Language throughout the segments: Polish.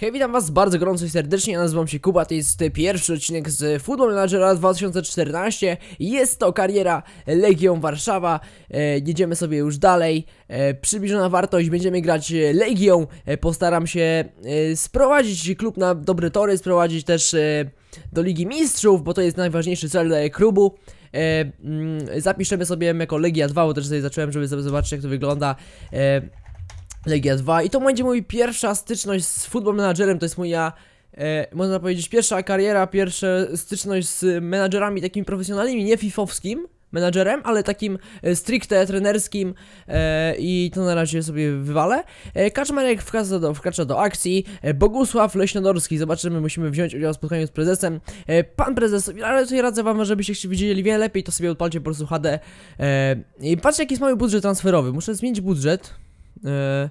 Hej, witam was bardzo gorąco i serdecznie, ja nazywam się Kuba, to jest pierwszy odcinek z Football Managera 2014 Jest to kariera Legią Warszawa, e, jedziemy sobie już dalej e, Przybliżona wartość, będziemy grać Legią e, Postaram się e, sprowadzić klub na dobre tory, sprowadzić też e, do Ligi Mistrzów, bo to jest najważniejszy cel dla e, klubu e, mm, Zapiszemy sobie jako Legia 2, bo też sobie zacząłem, żeby sobie zobaczyć jak to wygląda e, Legia 2 i to będzie mój pierwsza styczność z Football Managerem, to jest moja e, można powiedzieć pierwsza kariera, pierwsza styczność z menadżerami takimi profesjonalnymi, nie fifowskim menadżerem, ale takim e, stricte trenerskim e, i to na razie sobie wywalę. E, Kaczmarek wkracza do, wkracza do akcji, e, Bogusław Leśnodorski, zobaczymy, musimy wziąć udział w spotkaniu z prezesem. E, pan prezes, ale tutaj radzę wam, żebyście widzieli wiele lepiej, to sobie odpalcie po prostu HD. E, I patrzcie jaki jest mały budżet transferowy, muszę zmienić budżet. E,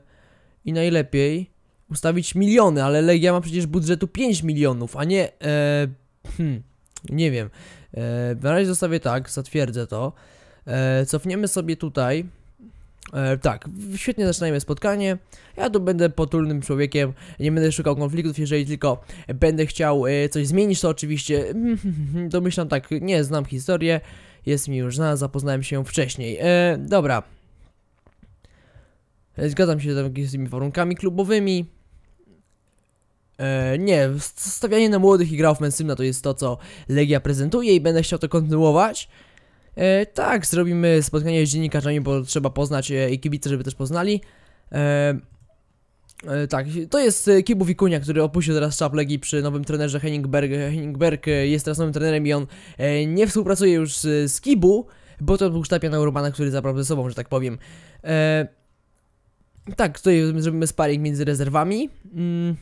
i najlepiej ustawić miliony, ale Legia ma przecież budżetu 5 milionów, a nie... E, hmm, nie wiem. E, na razie zostawię tak, zatwierdzę to. cofniemy sobie tutaj. E, tak, świetnie zaczynajmy spotkanie. Ja tu będę potulnym człowiekiem, nie będę szukał konfliktów, jeżeli tylko będę chciał e, coś zmienić, to oczywiście hmm, hmm, hmm, domyślam tak, nie znam historię, jest mi już znana, zapoznałem się wcześniej. E, dobra, Zgadzam się z tymi warunkami klubowymi. E, nie, stawianie na młodych i gra ofensywna to jest to, co Legia prezentuje i będę chciał to kontynuować. E, tak, zrobimy spotkanie z dziennikarzami, bo trzeba poznać e, i kibice, żeby też poznali. tak, to jest Kibu Wikunia, który opuścił teraz sztab Legii przy nowym trenerze Henningberg. Henningberg jest teraz nowym trenerem i on nie współpracuje już z, Kibu, bo to był sztapian Urbana, który zabrał ze sobą, że tak powiem. E, tak, tutaj zrobimy sparring między rezerwami. Mm.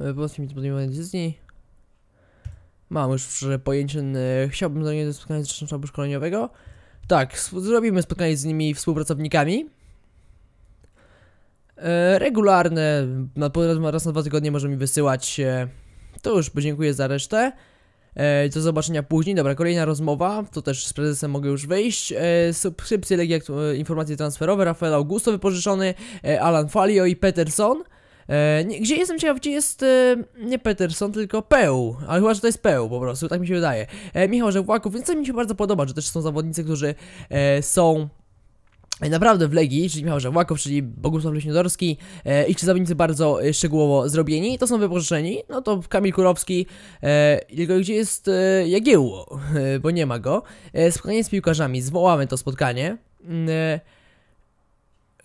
E, Pomocnik między podejmowaniem decyzji. Mam już pojęcie, chciałbym zorganizować spotkanie z rzeczą sztabu szkoleniowego. Tak, zrobimy spotkanie z nimi współpracownikami. E, regularne, na, raz na dwa tygodnie może mi wysyłać. E, to już podziękuję za resztę. E, do zobaczenia później. Dobra, kolejna rozmowa, to też z prezesem mogę już wyjść. E, subskrypcje, Legia, tak informacje transferowe, Rafael Augusto wypożyczony, e, Alan Falio i Peterson. gdzie jestem ciekaw, gdzie jest nie Peterson, tylko Peł, ale chyba, że to jest Peł po prostu, tak mi się wydaje. Michał Żewłaków, więc to mi się bardzo podoba, że też są zawodnicy, którzy są E, naprawdę w Legii, czyli Michał Żabłakow, czyli Bogusław Leśniodorski e, i ci zawodnicy bardzo e, szczegółowo zrobieni, to są wypożyczeni, no to Kamil Kurowski, e, tylko gdzie jest e, Jagiełło, e, bo nie ma go. E, spotkanie z piłkarzami, zwołamy to spotkanie. Mm, e,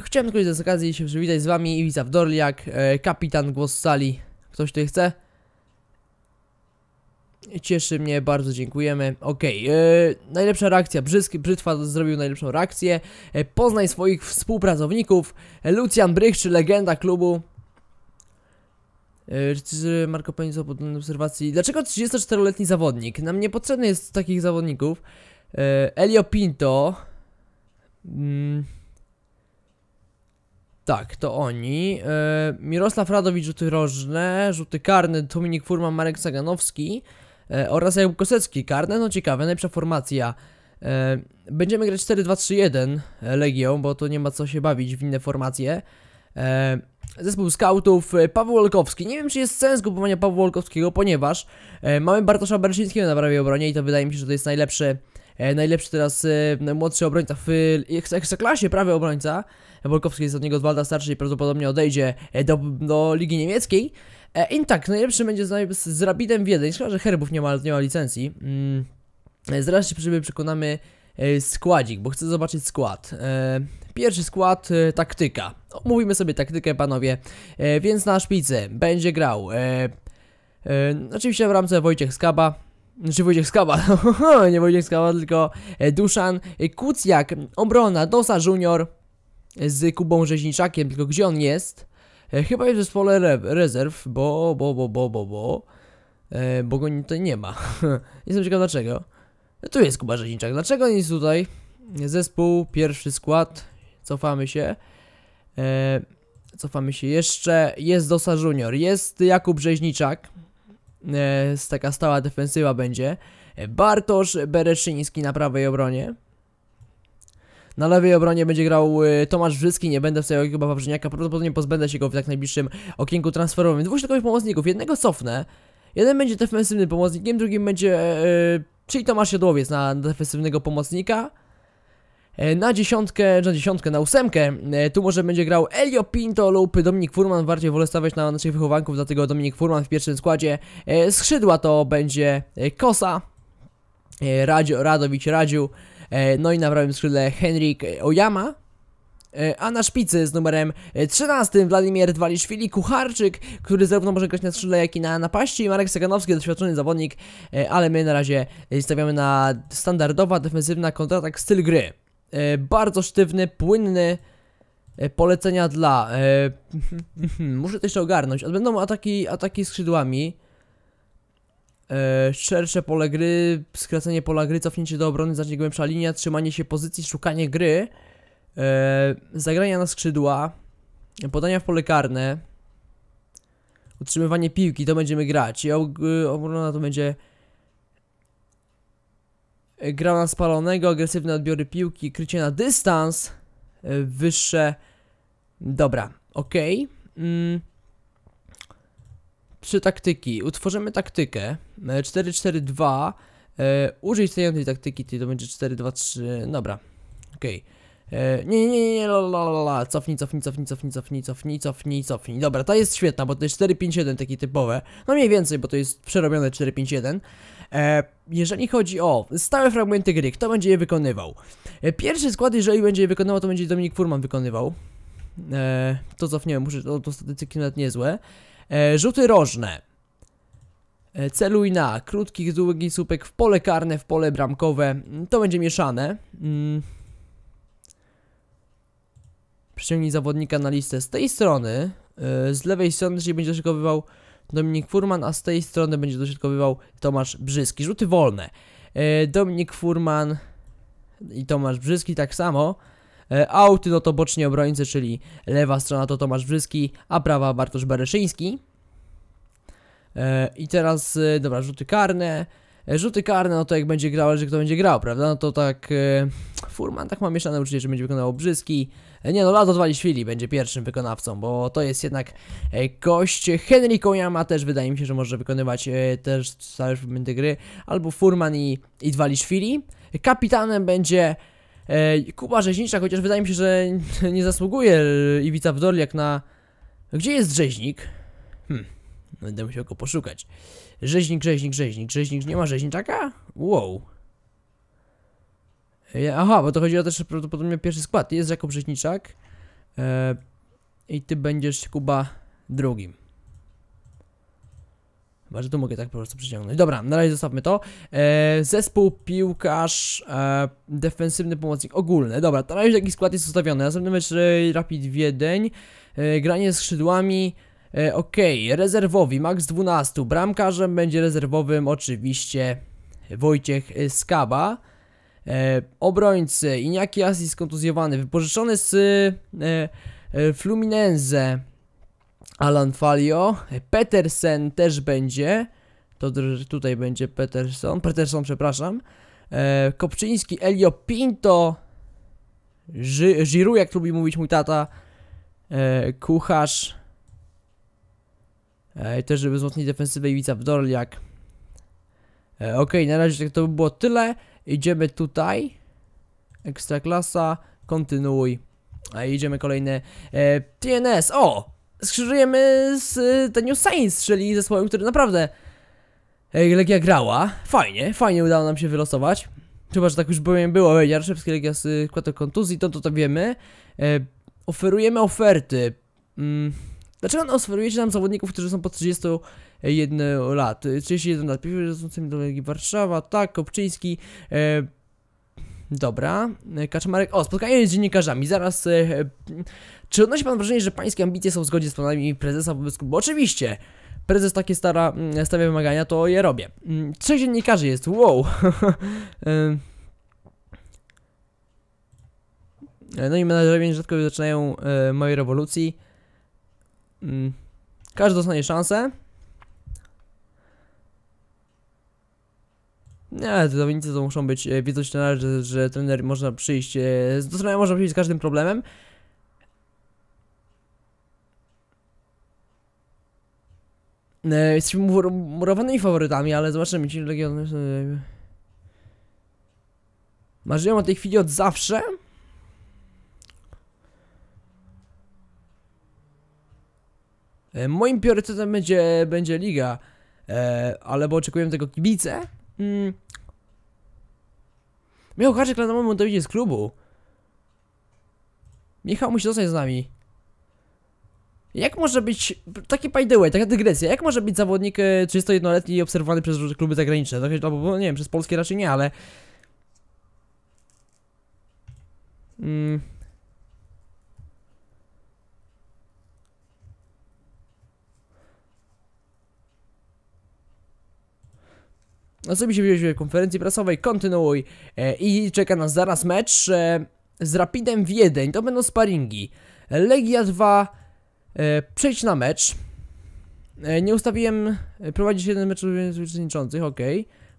chciałem tylko z okazji się przywitać z wami, Iwica Wdorliak, e, kapitan Głos Sali, ktoś tutaj chce? Cieszy mnie, bardzo dziękujemy. Okej, okay, e, yy, najlepsza reakcja, Brzysk, Brzytwa zrobił najlepszą reakcję. Yy, poznaj swoich współpracowników. E, Lucian Brych, czy legenda klubu. Yy, Marco Peniso pod obserwacji. Dlaczego 34-letni zawodnik? Nam niepotrzebny jest takich zawodników. Yy, Elio Pinto. Mm. Tak, to oni. Yy, Mirosław Radowicz, rzuty rożne, rzuty karny, Dominik Furman, Marek Saganowski. E, oraz Jakub Kosecki, karne, no ciekawe, najlepsza formacja. E, będziemy grać 4-2-3-1 e, Legią, bo to nie ma co się bawić w inne formacje. Zespół scoutów Paweł Wolkowski. Nie wiem, czy jest sens kupowania Pawła Wolkowskiego, ponieważ mamy Bartosza Berszyńskiego na prawej obronie i to wydaje mi się, że to jest najlepszy, najlepszy teraz najmłodszy obrońca w ekstraklasie, prawy obrońca. Wolkowski jest od niego dwa lata starszy i prawdopodobnie odejdzie do, do Ligi Niemieckiej. E, Intak najlepszy będzie z, z Rabidem Wiedeń. Szkoda, że Herbów nie ma, nie ma licencji. Mm. E, zaraz się przekonamy e, składzik, bo chcę zobaczyć skład. E, pierwszy skład, e, taktyka. Omówimy sobie taktykę, panowie. E, więc na szpicy będzie grał... E, oczywiście w ramce Wojciech Skaba. Znaczy Wojciech Skaba, no, nie Wojciech Skaba, tylko Duszan. Kucjak, obrona, Dosa Junior z Kubą Rzeźniczakiem, tylko gdzie on jest? E, chyba jest w zespole re rezerw, bo, bo, bo, bo, bo, bo, e, bo go tutaj nie ma. Jestem ciekaw dlaczego. E, tu jest Kuba Rzeźniczak. Dlaczego on jest tutaj? Zespół, pierwszy skład. Cofamy się. E, cofamy się jeszcze. Jest Dosa Junior. Jest Jakub Rzeźniczak. E, taka stała defensywa będzie. E, Bartosz Bereszyński na prawej obronie. Na lewej obronie będzie grał y, Tomasz Brzyski, nie będę wstawiał po Wawrzyniaka, prawdopodobnie pozbędę się go w tak najbliższym okienku transferowym. Dwóch środkowych pomocników, jednego cofnę, jeden będzie defensywny pomocnikiem, drugim będzie, y, czyli Tomasz Jadłowiec na defensywnego pomocnika. E, na dziesiątkę, na dziesiątkę, na ósemkę, tu może będzie grał Elio Pinto lub Dominik Furman, bardziej wolę stawiać na naszych wychowanków, dlatego Dominik Furman w pierwszym składzie. Skrzydła to będzie Kosa, Radzio, Radowicz, Radziu, E, no i na prawym skrzydle Henrik Oyama, e, a na szpicy z numerem 13 Władimir Dwaliszwili, kucharczyk, który zarówno może grać na skrzydle, jak i na napaści. Marek Saganowski, doświadczony zawodnik, e, ale my na razie stawiamy na standardowa, defensywna kontratak styl gry. Bardzo sztywny, płynny, polecenia dla... Muszę to jeszcze ogarnąć. Odbędą ataki, ataki skrzydłami. E, szersze pole gry, skracanie pola gry, cofnięcie do obrony, znacznie głębsza linia, trzymanie się pozycji, szukanie gry, e, zagrania na skrzydła, podania w pole karne, utrzymywanie piłki, to będziemy grać i obrona to będzie gra na spalonego, agresywne odbiory piłki, krycie na dystans, e, wyższe, dobra, ok. Mm trzy taktyki. Utworzymy taktykę 4-4-2. E, e użyj tej, tej taktyki, to będzie 4-2-3. Dobra, okej. Okay. E, nie, nie, nie, nie, lalala, cofnij, cofnij, cofnij, cofnij, cofnij, cofnij, cofnij, cofnij. Dobra, ta jest świetna, bo to jest 4-5-1, takie typowe. No mniej więcej, bo to jest przerobione 4 451. E, jeżeli chodzi o stałe fragmenty gry, kto będzie je wykonywał? E, pierwszy skład, jeżeli będzie je wykonywał, to będzie Dominik Furman wykonywał. E, to cofniemy, muszę, to, to statystyki nawet niezłe. E, rzuty rożne. E, celuj na krótkich, długich słupek w pole karne, w pole bramkowe. Mm, to będzie mieszane. Mm. Przyciągnij zawodnika na listę z tej strony. E, z lewej strony, czyli będzie dośrodkowywał Dominik Furman, a z tej strony będzie dośrodkowywał Tomasz Brzyski. Rzuty wolne. Dominik Furman i Tomasz Brzyski tak samo. E, auty, no to boczni obrońcy, czyli lewa strona to Tomasz Brzyski, a prawa Bartosz Bereszyński. E, I teraz, e, dobra, rzuty karne. Rzuty karne, no to jak będzie grał, że kto będzie grał, prawda? No to tak, Furman tak mam mieszane uczucie, że będzie wykonał Brzyski. Nie no, Lato Dwaliszwili będzie pierwszym wykonawcą, bo to jest jednak kość. Henryk Kojama też wydaje mi się, że może wykonywać też całe fragmenty gry. Albo Furman i, i Dwaliszwili. Kapitanem będzie E, Kuba Rzeźnicza, chociaż wydaje mi się, że nie zasługuje e, Iwica Wdorliak na... Gdzie jest Rzeźnik? Hmm, będę musiał go poszukać. Rzeźnik, Rzeźnik, Rzeźnik, Rzeźnik, nie ma Rzeźniczaka? Wow. E, aha, bo to chodzi o też prawdopodobnie pierwszy skład. Jest Jakub Rzeźniczak. I ty będziesz, Kuba, drugim. Chyba, że tu mogę tak po prostu przeciągnąć. Dobra, na razie zostawmy to. E, zespół, piłkarz, e, defensywny pomocnik ogólny. Dobra, na razie taki skład jest ustawiony. Następny mecz e, Rapid Wiedeń. E, granie skrzydłami. E, ok, rezerwowi, max 12. Bramkarzem będzie rezerwowym oczywiście Wojciech Skaba. E, obrońcy, Iniaki Asis kontuzjowany, wypożyczony z e, Fluminense Alan Falio, Petersen też będzie, to tutaj będzie Peterson, Peterson przepraszam, e, Kopczyński, Elio Pinto, Żiru, jak lubi mówić mój tata, e, Kucharz, e, też żeby wzmocnić defensywę Iwica Dorliak. E, ok, na razie tak to by było tyle, idziemy tutaj, Ekstra klasa, kontynuuj, a idziemy kolejne e, TNS, o! skrzyżujemy z y, The New Saints, czyli zespołem, który naprawdę Legia grała. Fajnie, fajnie udało nam się wylosować. Chyba, że tak już byłem, było. Jaroszewski Legia z y, kłatą kontuzji, to, to to wiemy. E, oferujemy oferty. Mm. Dlaczego oferujecie nam zawodników, którzy są po 31 lat? 31 y, lat, piwierzęcym do Legii Warszawa, tak, Kopczyński, e, Dobra, Kaczmarek. O, spotkanie z dziennikarzami. Zaraz. E, czy odnosi pan wrażenie, że pańskie ambicje są w zgodzie z planami prezesa wobec klubu? Oczywiście. Prezes takie stara mm, stawia wymagania, to je robię. Mm, trzech dziennikarzy jest. Wow. E, e, no i menadżerowie rzadko zaczynają e, mojej rewolucji. Mm, każdy dostanie szansę. Nie, te zawodnicy to muszą być e, wiedzą że, że trener można przyjść, e, do trenera można przyjść z każdym problemem. E, jesteśmy mur murowanymi faworytami, ale zobaczymy, ci Legion... Marzyłem o tej chwili od zawsze. Moim priorytetem będzie, będzie liga, ale bo oczekuję tego kibice. Mm. Michał haczyk na moment dojdzie z klubu. Michał musi zostać z nami. Jak może być, taki by the way, taka dygresja, jak może być zawodnik 31-letni e, obserwowany przez kluby zagraniczne? Albo, nie wiem, przez polskie raczej nie, ale... Mm. osobiście no widzieliśmy w konferencji prasowej, kontynuuj e, i czeka nas zaraz mecz e, z Rapidem Wiedeń, to będą sparingi. Legia 2, e, przejdź na mecz. E, nie ustawiłem, e, prowadzić jeden mecz uczestniczących, ok.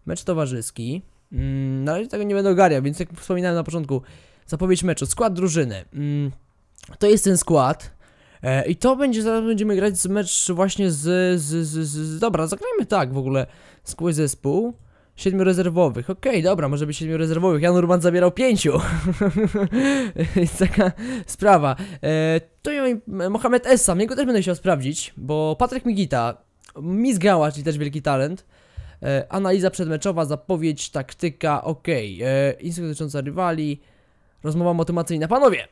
Mecz towarzyski. Mm, na razie tego nie będę ogarniał, więc jak wspominałem na początku, zapowiedź meczu, skład drużyny. Mm, to jest ten skład. E, I to będzie, zaraz będziemy grać z mecz właśnie z, z, z, z... Dobra, zagrajmy tak w ogóle. Skły zespół. Siedmiu rezerwowych. Okej, okay, dobra, może być siedmiu rezerwowych. Jan Urban zabierał pięciu. Jest taka sprawa. E, to ja, Mohamed Essam. Jego też będę chciał sprawdzić, bo Patryk Migita, Miss Gała, czyli też wielki talent. E, analiza przedmeczowa, zapowiedź, taktyka, okej. Okay. E, Instrukcja dotycząca rywali, rozmowa motywacyjna. Panowie,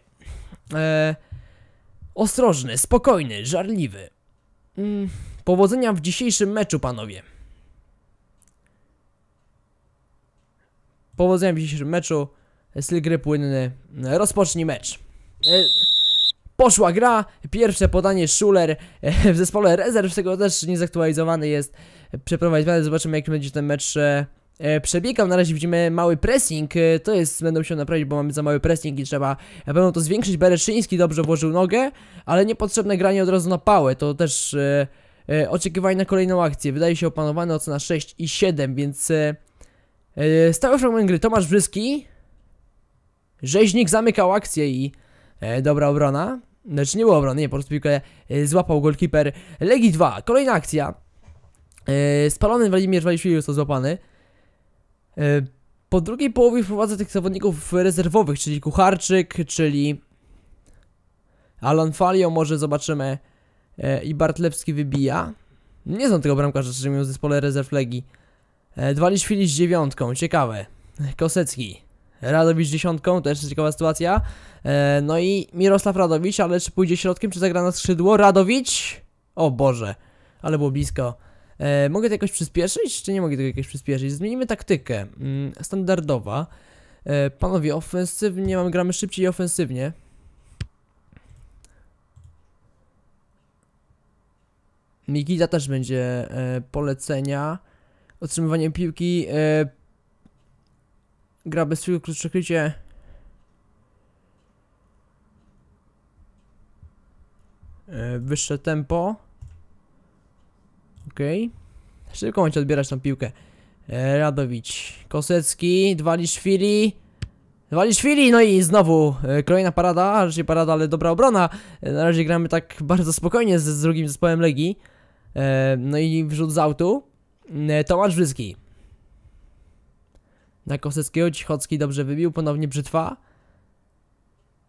e, ostrożny, spokojny, żarliwy. Mm, powodzenia w dzisiejszym meczu, panowie. Powodzenia w dzisiejszym meczu. Styl gry płynny. E, rozpocznij mecz. E, poszła gra, pierwsze podanie Schuler e, w zespole rezerw, tego też niezaktualizowany jest przeprowadzony. Zobaczymy jak będzie ten mecz przebiegał. Na razie widzimy mały pressing, to jest, będą się naprawić, bo mamy za mały pressing i trzeba na pewno to zwiększyć. Bereszyński dobrze włożył nogę, ale niepotrzebne granie od razu na pałę, to też oczekiwanie na kolejną akcję. Wydaje się opanowane ocena 6 i 7, więc Yy, stały fragment gry Tomasz Brzyski. Rzeźnik zamykał akcję i e, dobra obrona. Znaczy nie było obrony, nie, po prostu piłkę e, złapał goalkeeper Legi 2. Kolejna akcja. spalony Władimir Waliszwili został złapany. po drugiej połowie wprowadza tych zawodników rezerwowych, czyli Kucharczyk, czyli Alan Falio, może zobaczymy. I Bartlewski wybija. Nie są tego bramkarza, że mówiąc, w zespole rezerw Legii. E, Dwaliszwili z dziewiątką, ciekawe. Kosecki. Radowicz dziesiątką, też ciekawa sytuacja. E, no i Mirosław Radowicz, ale czy pójdzie środkiem, czy zagra na skrzydło? Radowicz! O Boże, ale było blisko. E, mogę to jakoś przyspieszyć, czy nie mogę tego jakoś przyspieszyć? Zmienimy taktykę. Mm, standardowa. Panowie, ofensywnie, mamy gramy szybciej i ofensywnie. Mikita też będzie polecenia otrzymywanie piłki, yy, gra bez piłki, klucz przekrycie. E, wyższe tempo. ok Szybko macie odbierać tą piłkę. Yy, Radowicz. Kosecki, Dwaliszwili. Waliszwili, no i znowu kolejna parada, raczej parada, ale dobra obrona. Na razie gramy tak bardzo spokojnie z, z drugim zespołem Legii. E, no i wrzut z autu. Mm, e, Tomasz Brzyski. Na Koseckiego Cichocki dobrze wybił, ponownie brzytwa.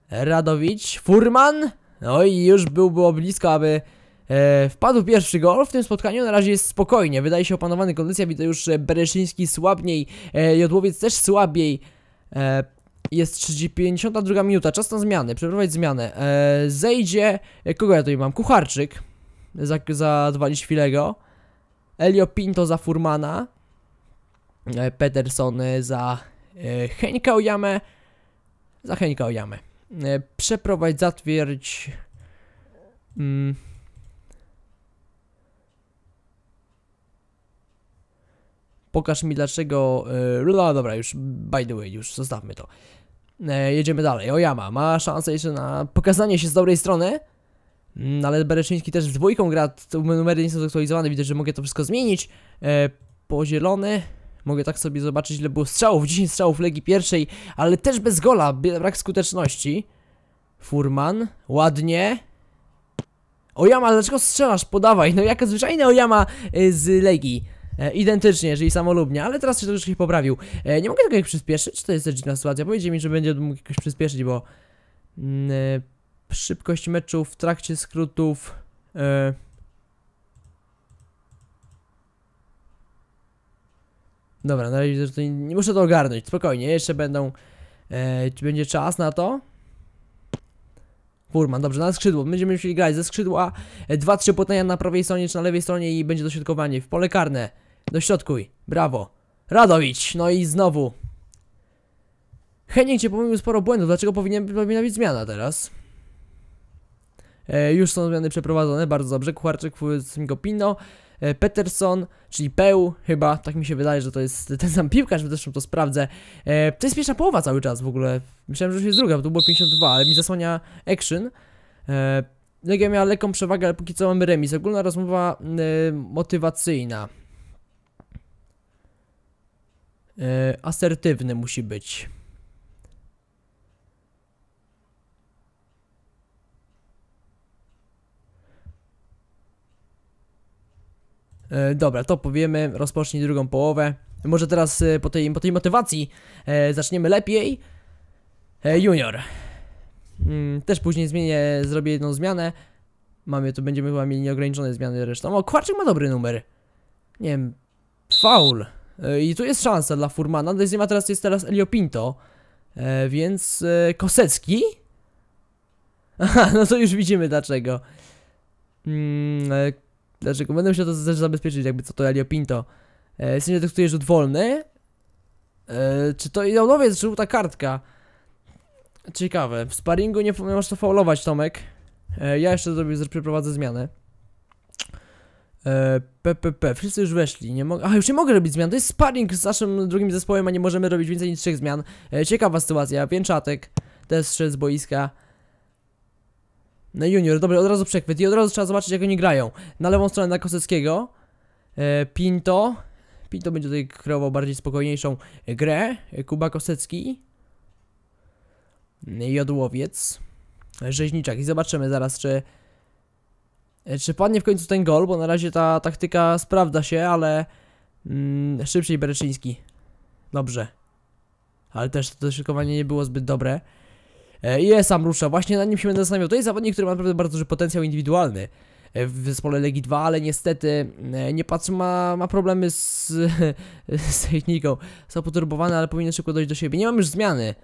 Radowicz, Furman. No i już był, było blisko, aby e, wpadł pierwszy gol. W tym spotkaniu na razie jest spokojnie. Wydaje się opanowany kondycja, widzę już e, Bereszyński słabniej, e, Jodłowiec też słabiej. E, jest 52 minuta, czas na zmiany, przeprowadzić zmianę. E, zejdzie, e, kogo ja tutaj mam? Kucharczyk. Za, za Dwaliświlego. Elio Pinto za Furmana, e, Peterson e, za e, Henka Ojamę, za Henka Ojamę. Przeprowadź, zatwierdź... Mm, Pokaż mi dlaczego... No dobra, już by the way, już zostawmy to. Jedziemy dalej. Ojama ma szansę jeszcze na pokazanie się z dobrej strony. Mm, ale Bereczyński też z dwójką gra, numery nie są zaktualizowane, Widzę, że mogę to wszystko zmienić. E, pozielony, mogę tak sobie zobaczyć, ile było strzałów, 10 strzałów Legii pierwszej, ale też bez gola, brak skuteczności. Furman, ładnie. Ojama, dlaczego strzelasz? Podawaj, no jaka zwyczajna Ojama e, z Legii. E, identycznie, jeżeli samolubnie, ale teraz się troszeczkę poprawił. E, nie mogę tego jak przyspieszyć, to jest dziwna sytuacja, powiedzcie mi, że będzie mógł jakoś przyspieszyć, bo... Mm, e, szybkość meczu w trakcie skrótów. E, Dobra, na razie że to nie, nie, muszę to ogarnąć, spokojnie, jeszcze będą, e, czy będzie czas na to? Furman, dobrze, na skrzydło, będziemy musieli grać ze skrzydła, e, dwa, trzy podania na prawej stronie czy na lewej stronie i będzie dośrodkowanie w pole karne, dośrodkuj, brawo, Radowicz, no i znowu. Henning cię pomylił sporo błędów, dlaczego powinien, powinna być zmiana teraz? E, już są zmiany przeprowadzone, bardzo dobrze. Kucharczyk, Smiko Pino. E, Peterson, czyli Peł chyba, tak mi się wydaje, że to jest ten sam piłkarz, zresztą to sprawdzę. E, to jest pierwsza połowa cały czas w ogóle. Myślałem, że już jest druga, bo to było 52, ale mi zasłania action. Legia miała lekką przewagę, ale póki co mamy remis. Ogólna rozmowa motywacyjna. asertywny musi być. E, dobra, to powiemy, rozpocznij drugą połowę. Może teraz e, po tej, po tej motywacji e, zaczniemy lepiej. Junior. Mm, też później zmienię, zrobię jedną zmianę. Mamy tu, będziemy chyba mieli nieograniczone zmiany resztą. O, Kwarczyk ma dobry numer. Nie wiem, faul. I tu jest szansa dla Furmana. Do ma teraz jest teraz Elio Pinto. Więc Kosecki? Aha, no to już widzimy dlaczego. Mm, Dlaczego? Będę musiał to też zabezpieczyć, jakby co to Elio Pinto. E, w sensie że rzut wolny. E, czy to czy jest ta kartka? Ciekawe. W sparringu nie, nie masz to faulować, Tomek. E, ja jeszcze zrobię, przeprowadzę zmianę. E, PPP, wszyscy już weszli, nie A już nie mogę robić zmian. To jest sparring z naszym drugim zespołem, a nie możemy robić więcej niż trzech zmian. E, ciekawa sytuacja. Pięczatek też z boiska. Junior, dobra, od razu przechwyt i od razu trzeba zobaczyć jak oni grają. Na lewą stronę na Koseckiego. E, Pinto. Pinto będzie tutaj kreował bardziej spokojniejszą grę. E, Kuba Kosecki. E, Jodłowiec. Rzeźniczak. I zobaczymy zaraz, czy... Czy padnie w końcu ten gol, bo na razie ta taktyka sprawdza się, ale... Mm, szybciej Bereczyński. Dobrze. Ale też to doszykowanie nie było zbyt dobre. Jest sam rusza, właśnie na nim się będę zastanawiał. To jest zawodnik, który ma naprawdę bardzo duży potencjał indywidualny e, w zespole Legii 2, ale niestety e, nie patrzę, ma, ma problemy z, z techniką. Są poturbowane, ale powinien szybko dojść do siebie. Nie mam już zmiany.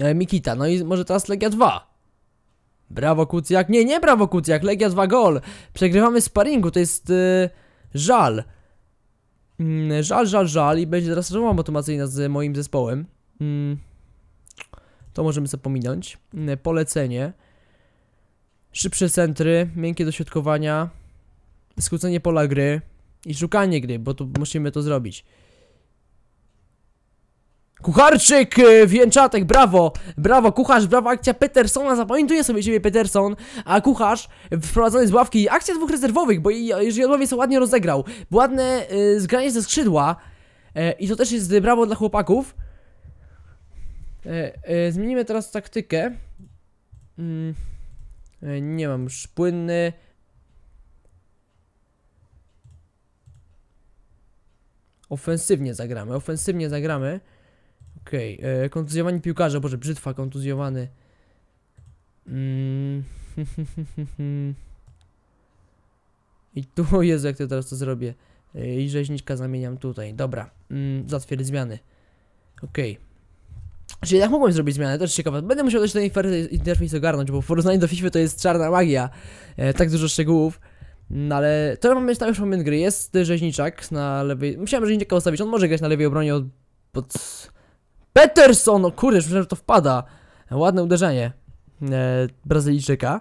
E, Mikita, no i może teraz Legia 2. Brawo Kucjak, nie, nie brawo Kucjak, Legia 2 gol. Przegrywamy sparingu, to jest żal. Mm, żal, żal, żal i będzie teraz rozmowa motywacyjna z moim zespołem. Yy to możemy zapominać. E, polecenie, szybsze centry, miękkie dośrodkowania, skrócenie pola gry i szukanie gry, bo tu musimy to zrobić. Kucharczyk, e, Więczatek, brawo, brawo, kucharz, brawo, akcja Petersona, zapamiętuję sobie ciebie Peterson, a kucharz wprowadzony z ławki, akcja dwóch rezerwowych, bo jeżeli są ładnie rozegrał, ładne y, zgranie ze skrzydła y, i to też jest brawo dla chłopaków, E, e, zmienimy teraz taktykę. Mm, e, nie mam już płynny. Ofensywnie zagramy, ofensywnie zagramy. Okej, okay. kontuzjowani piłkarze, boże, brzytwa, kontuzjowany. Mm, I tu, Jezu, jak to teraz to zrobię. I rzeźniczka zamieniam tutaj, dobra. Mm, zatwierdź zmiany. Okej. Okay. Czyli jak mogłem zrobić zmianę, to też ciekawe. Będę musiał też ten interfejs ogarnąć, bo w porównaniu do FIFA to jest czarna magia. E, tak dużo szczegółów. No ale to mieć tam już moment gry. Jest rzeźniczak na lewej. Musiałem rzeźniczaka ustawić. On może grać na lewej obronie od. pod. Peterson! O kurde, myślałem, że to wpada. Ładne uderzenie e, Brazylijczyka.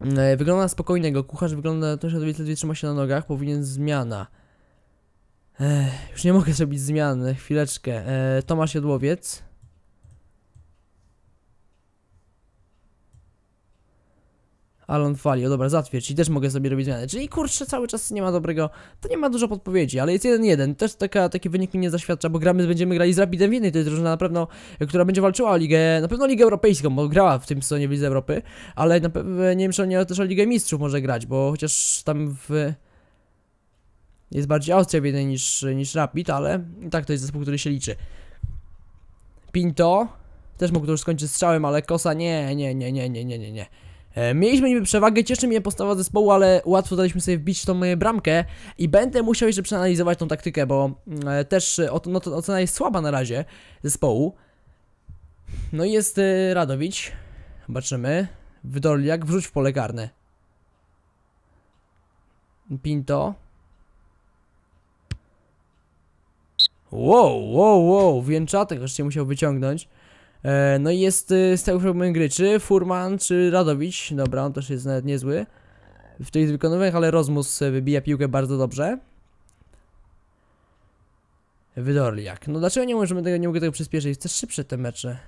E, wygląda na spokojnego. Kucharz wygląda To ledwie, ledwie trzyma się na nogach. Powinien zmiana już nie mogę zrobić zmiany, chwileczkę. E, Tomasz Jodłowiec. Alon Falio, dobra, zatwierdź i też mogę sobie robić zmiany. Czyli kurczę, cały czas nie ma dobrego, to nie ma dużo podpowiedzi, ale jest 1-1, też taka, taki wynik mi nie zaświadcza, bo gramy, będziemy grali z Rapidem Wiedeń, to jest drużyna na pewno, która będzie walczyła o ligę, na pewno ligę europejską, bo grała w tym sezonie w Lidze Europy, ale na pewno, nie wiem, czy oni też o ligę mistrzów może grać, bo chociaż tam w jest bardziej Austria biedny niż, niż Rapid, ale i tak to jest zespół, który się liczy. Pinto też mógł to już skończyć strzałem, ale Kosa nie, nie, nie, nie, nie, nie, nie, nie. E, mieliśmy niby przewagę, cieszy mnie postawa zespołu, ale łatwo daliśmy sobie wbić tą moją bramkę i będę musiał jeszcze przeanalizować tą taktykę, bo e, też e, no to ocena jest słaba na razie zespołu. No i jest Radowicz, zobaczymy, Wdorliak, wrzuć w pole karne. Pinto, Wow, wow, wow, więczatek oczywiście musiał wyciągnąć. E, no i jest y, z tego problemu gry, czy Furman, czy Radowicz. Dobra, on też jest nawet niezły w tych wykonywaniach, ale Rozmus e, wybija piłkę bardzo dobrze. Wydorliak. No dlaczego nie możemy tego, nie mogę tego przyspieszyć? Jest też szybsze te mecze.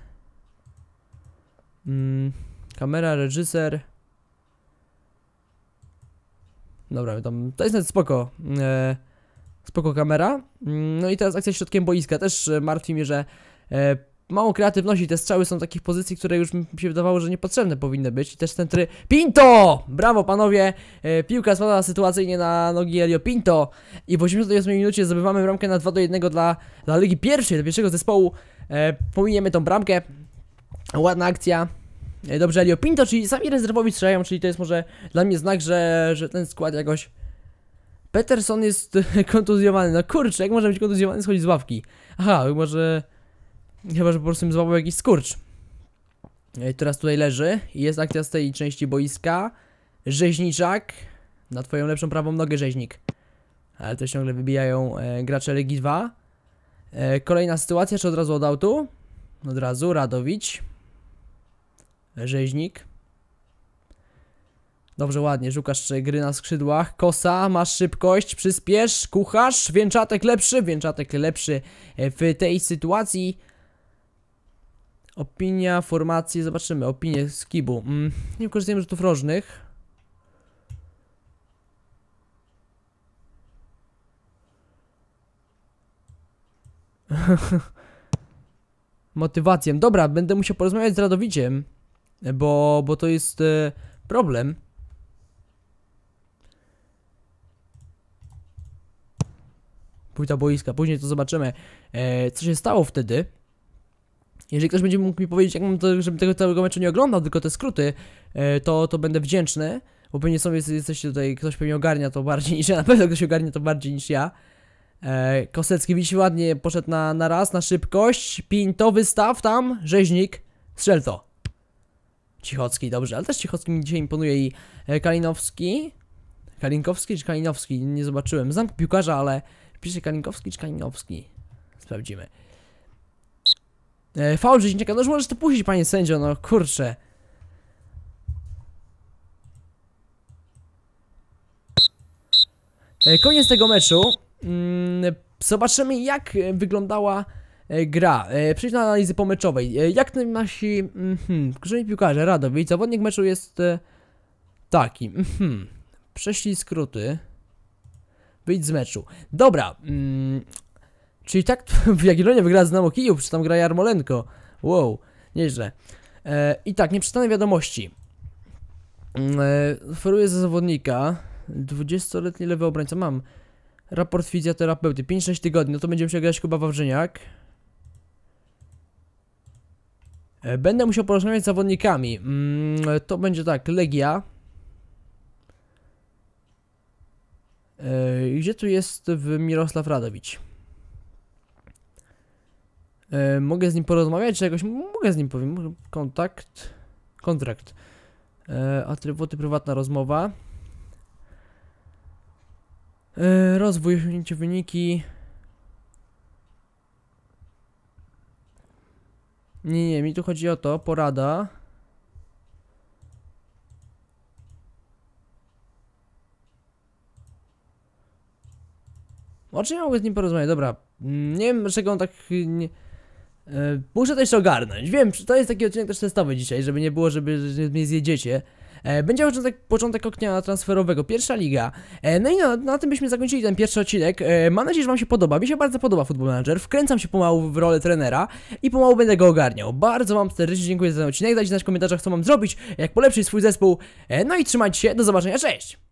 Mm, kamera, reżyser. Dobra, to jest nawet spoko. E, Spoko kamera. Mm, no i teraz akcja środkiem boiska. Też e, martwi mnie, że e, mało kreatywności. Te strzały są w takich pozycji, które już mi się wydawało, że niepotrzebne powinny być. I też ten try... Pinto! Brawo panowie! E, piłka spada sytuacyjnie na nogi Elio Pinto. I w 88 minucie zdobywamy bramkę na 2 do 1 dla, dla Ligi Pierwszej, dla pierwszego zespołu. pominiemy tą bramkę. Ładna akcja. dobrze, Elio Pinto, czyli sami rezerwowi strzelają, czyli to jest może dla mnie znak, że, że ten skład jakoś Peterson jest kontuzjowany. No kurczę, jak może być kontuzjowany schodzi z ławki? Aha, może... Chyba, że po prostu im złapał jakiś skurcz. No I teraz tutaj leży. Jest akcja z tej części boiska. Rzeźniczak. Na twoją lepszą prawą nogę rzeźnik. Ale też ciągle wybijają e, gracze legii 2. E, kolejna sytuacja, czy od razu od autu? Od razu, Radowicz. Rzeźnik. Dobrze, ładnie, Żukasz gry na skrzydłach, Kosa, masz szybkość, przyspiesz, kuchasz, Więczatek lepszy, Więczatek lepszy e, w tej sytuacji. Opinia, formacje, zobaczymy, opinie z kibu. Mm, nie wykorzystujemy rzutów rożnych. Motywację. Dobra, będę musiał porozmawiać z Radowiciem, bo, bo to jest e, problem. płyta boiska. Później to zobaczymy, e, co się stało wtedy. Jeżeli ktoś będzie mógł mi powiedzieć, jak mam to, żeby tego całego meczu nie oglądał, tylko te skróty, e, to, to będę wdzięczny, bo pewnie są jesteście tutaj, ktoś pewnie ogarnia to bardziej niż ja, na pewno ktoś ogarnia to bardziej niż ja. E, Kosecki widzi ładnie, poszedł na, na raz, na szybkość, pintowy staw tam, rzeźnik, strzel to. Cichocki, dobrze, ale też Cichocki mi dzisiaj imponuje i e, Kalinowski, Kalinkowski czy Kalinowski, nie zobaczyłem, znam piłkarza, ale Pisze Kalinkowski czy Kalinkowski? Sprawdzimy. E, faul Rzeźniaka, no już możesz to puścić, panie sędzio, no kurczę. E, koniec tego meczu. Mm, zobaczymy, jak wyglądała e, gra. E, przejdźmy do analizy pomyczowej. Jak nasi mm, piłkarze, Radowicz, zawodnik meczu jest taki. Mm, Prześlij skróty być z meczu. Dobra, mm, czyli tak w Jagiellonie wygra Znamo Kijów, czy tam gra Jarmolenko. Wow, nieźle. E, I tak, nieprzytane wiadomości. Mm, e, oferuję za zawodnika, 20-letni lewy obrońca, mam. Raport fizjoterapeuty, 5-6 tygodni, no to będziemy się grać Kuba Wawrzyniak. E, będę musiał porozmawiać z zawodnikami. Mm, to będzie tak, Legia, Yy, gdzie tu jest w Mirosław Radowicz? Yy, mogę z nim porozmawiać, czy jakoś mogę z nim powiem. Kontakt, kontrakt. Yy, atrybuty, prywatna rozmowa. Yy, rozwój, osiągnięcie wyniki. Nie, nie, mi tu chodzi o to, porada. O czym ja mogę z nim porozmawiać? Dobra, mm, nie wiem dlaczego on tak... Nie... E, muszę jeszcze ogarnąć. Wiem, to jest taki odcinek też testowy dzisiaj, żeby nie było, żeby mnie zjedziecie. E, będzie początek, początek oknia transferowego, pierwsza liga. E, no i na, na, tym byśmy zakończyli ten pierwszy odcinek. Mam nadzieję, że Wam się podoba. Mi się bardzo podoba Football Manager. Wkręcam się pomału w rolę trenera i pomału będę go ogarniał. Bardzo Wam serdecznie dziękuję za ten odcinek. Dajcie znać w komentarzach, co mam zrobić, jak polepszyć swój zespół. No i trzymajcie się. Do zobaczenia. Cześć!